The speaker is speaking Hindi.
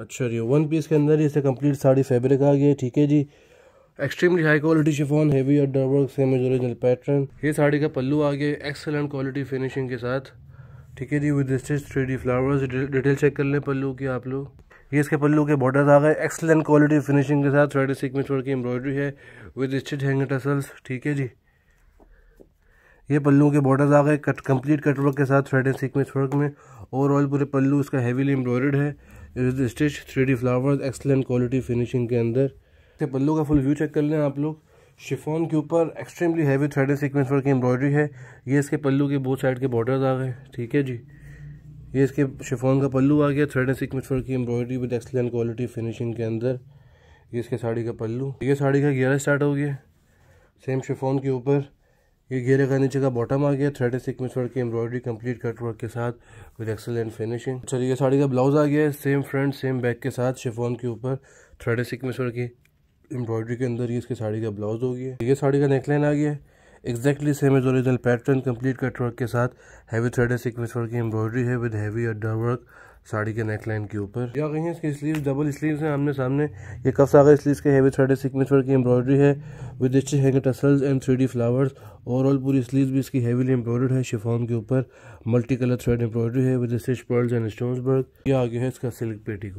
अच्छा जी वन पीस के अंदर ही इसे कंप्लीट साड़ी फैब्रिक आ गया ठीक है जी extremely high quality chiffon heavy और डबल सेम ओरिजिनल पैटर्न ये साड़ी का पल्लू आ गया एक्सेलेंट क्वालिटी फिनिशिंग के साथ ठीक है जी with stitch three D flowers detail check कर लें पल्लू की आप लोग ये इसके पल्लू के बॉर्डर आ गए एक्सलेंट क्वालिटी फिनिशिंग के साथ थ्रेड सीक्वेंस वर्क की एम्ब्रॉयडरी है विद स्टिच हैंग टसल्स ठीक है जी ये पल्लू के बॉर्डर्स आ गए कट कंप्लीट कटवर्क के साथ थ्रेड एंड सीक्वेंस वर्क में ओवरऑल पूरे पल्लू इसका हैवीली एम्ब्रॉयडर्ड है is stitch three D flowers excellent quality finishing के अंदर इसके पल्लू का फुल व्यू चेक कर लें आप लोग शिफोन के ऊपर extremely heavy thread sequence work की एम्ब्रॉयडरी है ये इसके पल्लू के बहुत साइड के बॉर्डर आ गए ठीक है जी ये इसके शिफोन का पल्लू आ गया थ्रेड सीक्वेंस वर्क की embroidery with excellent quality finishing के अंदर ये इसके साड़ी का पल्लू ये साड़ी का ग्यारह स्टार्ट हो गया सेम शिफोन के ऊपर ये घेरे का नीचे का बॉटम आ गया थ्रेड सिक्वेंस वर्क की एम्ब्रॉयडरी कंप्लीट कट वर्क के साथ विद एक्सेलेंट फिनिशिंग चलिए ये साड़ी का ब्लाउज आ गया है सेम फ्रंट सेम बैक के साथ शिफोन के ऊपर थ्रेड सिक्वेंस वर्क की एम्ब्रॉयडरी के अंदर ये इसकी साड़ी का ब्लाउज हो गया ये साड़ी का नेकलाइन आ गया है exactly same as original pattern complete cut work के साथ हैवी थ्रेडेड सिक्वेंस वर्क की एम्ब्रॉयडरी है विद हैवी अड्डा वर्क साड़ी के नेकलाइन के ऊपर या कहीं इसके स्लीव डबल स्लीव्स हैं आमने सामने ये कफ आगे स्लीव्स के हैवी थ्रेडेड सिक्वेंस वर्क की एम्ब्रॉयडरी है विद अच्छे hang tassels and three D flowers overall पूरी स्लीव्स भी इसकी हैवीली एम्ब्रॉयड है शिफॉन के ऊपर मल्टी कलर थ्रेड एम्ब्रॉयडरी है with stitch pearls and stones work यह आगे है इसका सिल्क पेटी